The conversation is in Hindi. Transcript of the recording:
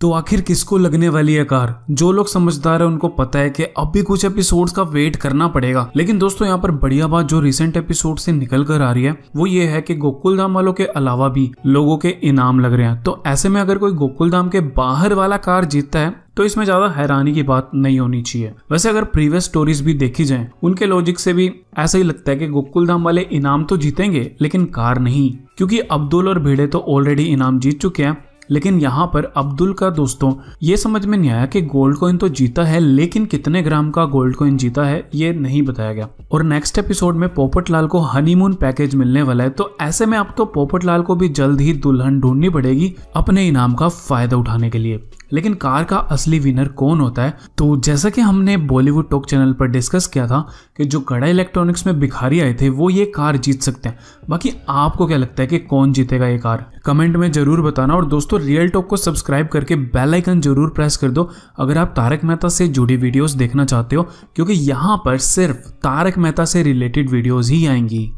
तो आखिर किसको लगने वाली है कार जो लोग समझदार है उनको पता है कि अब भी कुछ एपिसोड्स का वेट करना पड़ेगा लेकिन दोस्तों यहाँ पर बढ़िया बात जो रिसेंट एपिसोड से निकल कर आ रही है वो ये है कि गोकुल धाम वालों के अलावा भी लोगों के इनाम लग रहे हैं तो ऐसे में अगर कोई गोकुल धाम के बाहर वाला कार जीतता है तो इसमें ज्यादा हैरानी की बात नहीं होनी चाहिए वैसे अगर प्रीवियस स्टोरीज भी देखी जाए उनके लॉजिक से भी ऐसा ही लगता है कि गोकुल धाम वाले इनाम तो जीतेंगे लेकिन कार नहीं क्योंकि अब्दुल और भिड़े तो ऑलरेडी इनाम जीत चुके हैं लेकिन यहाँ पर अब्दुल का दोस्तों ये समझ में नहीं आया कि गोल्ड कॉइन तो जीता है लेकिन कितने ग्राम का गोल्ड कॉइन जीता है ये नहीं बताया गया और नेक्स्ट एपिसोड में पोपट लाल को हनीमून पैकेज मिलने वाला है तो ऐसे में अब तो पोपट लाल को भी जल्द ही दुल्हन ढूंढनी पड़ेगी अपने इनाम का फायदा उठाने के लिए लेकिन कार का असली विनर कौन होता है तो जैसा कि हमने बॉलीवुड टॉक चैनल पर डिस्कस किया था कि जो कड़ा इलेक्ट्रॉनिक्स में भिखारी आए थे वो ये कार जीत सकते हैं बाकी आपको क्या लगता है कि कौन जीतेगा ये कार कमेंट में ज़रूर बताना और दोस्तों रियल टॉक को सब्सक्राइब करके बेल आइकन जरूर प्रेस कर दो अगर आप तारक मेहता से जुड़ी वीडियोस देखना चाहते हो क्योंकि यहाँ पर सिर्फ तारक मेहता से रिलेटेड वीडियोस ही आएंगी